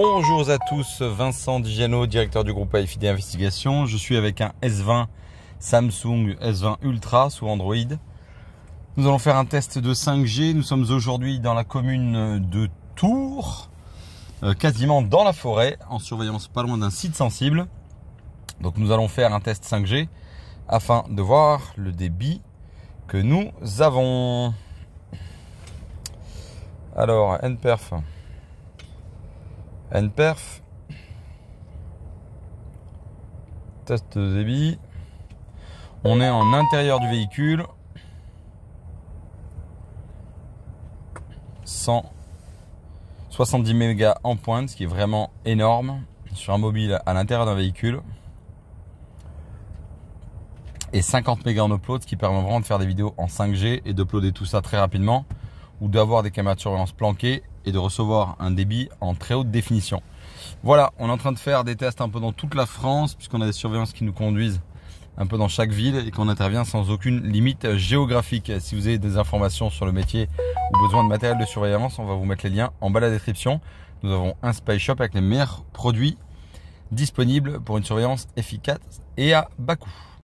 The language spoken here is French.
Bonjour à tous, Vincent Digiano, directeur du groupe AFID Investigation. Je suis avec un S20 Samsung S20 Ultra sous Android. Nous allons faire un test de 5G. Nous sommes aujourd'hui dans la commune de Tours, euh, quasiment dans la forêt, en surveillance pas loin d'un site sensible. Donc nous allons faire un test 5G afin de voir le débit que nous avons. Alors, NPerf. NPerf. Test de débit. On est en intérieur du véhicule. 170 mégas en pointe, ce qui est vraiment énorme sur un mobile à l'intérieur d'un véhicule. Et 50 mégas en upload, ce qui permet vraiment de faire des vidéos en 5G et d'uploader tout ça très rapidement ou d'avoir des caméras de surveillance planquées et de recevoir un débit en très haute définition. Voilà, on est en train de faire des tests un peu dans toute la France puisqu'on a des surveillances qui nous conduisent un peu dans chaque ville et qu'on intervient sans aucune limite géographique. Si vous avez des informations sur le métier ou besoin de matériel de surveillance, on va vous mettre les liens en bas de la description. Nous avons un spy shop avec les meilleurs produits disponibles pour une surveillance efficace et à bas coût.